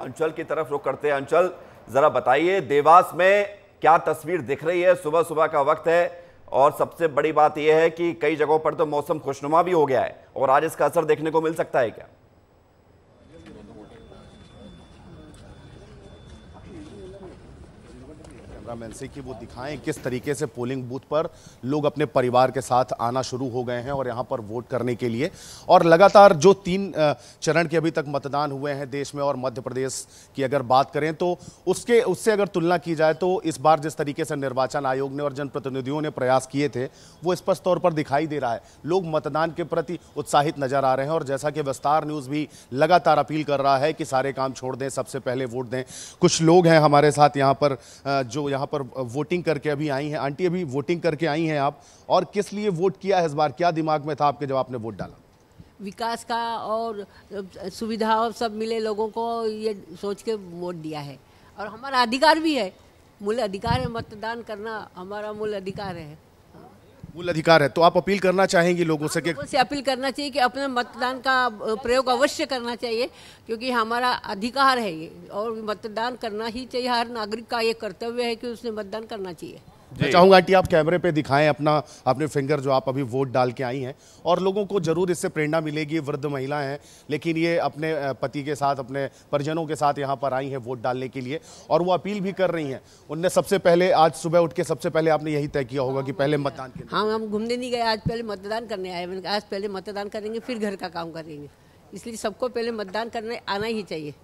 अंचल की तरफ रुख करते हैं अंचल ज़रा बताइए देवास में क्या तस्वीर दिख रही है सुबह सुबह का वक्त है और सबसे बड़ी बात यह है कि कई जगहों पर तो मौसम खुशनुमा भी हो गया है और आज इसका असर देखने को मिल सकता है क्या कैमरामैन से कि वो दिखाएं किस तरीके से पोलिंग बूथ पर लोग अपने परिवार के साथ आना शुरू हो गए हैं और यहाँ पर वोट करने के लिए और लगातार जो तीन चरण के अभी तक मतदान हुए हैं देश में और मध्य प्रदेश की अगर बात करें तो उसके उससे अगर तुलना की जाए तो इस बार जिस तरीके से निर्वाचन आयोग ने और जनप्रतिनिधियों ने प्रयास किए थे वो स्पष्ट तौर पर दिखाई दे रहा है लोग मतदान के प्रति उत्साहित नजर आ रहे हैं और जैसा कि विस्तार न्यूज़ भी लगातार अपील कर रहा है कि सारे काम छोड़ दें सबसे पहले वोट दें कुछ लोग हैं हमारे साथ यहाँ पर जो यहाँ यहाँ पर वोटिंग करके अभी आई हैं आंटी अभी वोटिंग करके आई हैं आप और किस लिए वोट किया है इस बार क्या दिमाग में था आपके जब आपने वोट डाला विकास का और सुविधा और सब मिले लोगों को ये सोच के वोट दिया है और हमारा अधिकार भी है मूल अधिकार है मतदान करना हमारा मूल अधिकार है मूल अधिकार है तो आप अपील करना चाहेंगे लोगों से लोगों से अपील करना चाहिए कि अपने मतदान का प्रयोग अवश्य करना चाहिए क्योंकि हमारा अधिकार है ये और मतदान करना ही चाहिए हर नागरिक का ये कर्तव्य है कि उसने मतदान करना चाहिए मैं चाहूँगा आंटी आप कैमरे पे दिखाएं अपना अपने फिंगर जो आप अभी वोट डाल के आई हैं और लोगों को जरूर इससे प्रेरणा मिलेगी वृद्ध महिला हैं लेकिन ये अपने पति के साथ अपने परिजनों के साथ यहाँ पर आई हैं वोट डालने के लिए और वो अपील भी कर रही हैं उनने सबसे पहले आज सुबह उठ के सबसे पहले आपने यही तय किया होगा कि पहले मतदान हाँ हम घूमने नहीं गए आज पहले मतदान करने आए आज पहले मतदान करेंगे फिर घर का काम करेंगे इसलिए सबको पहले मतदान करने आना ही चाहिए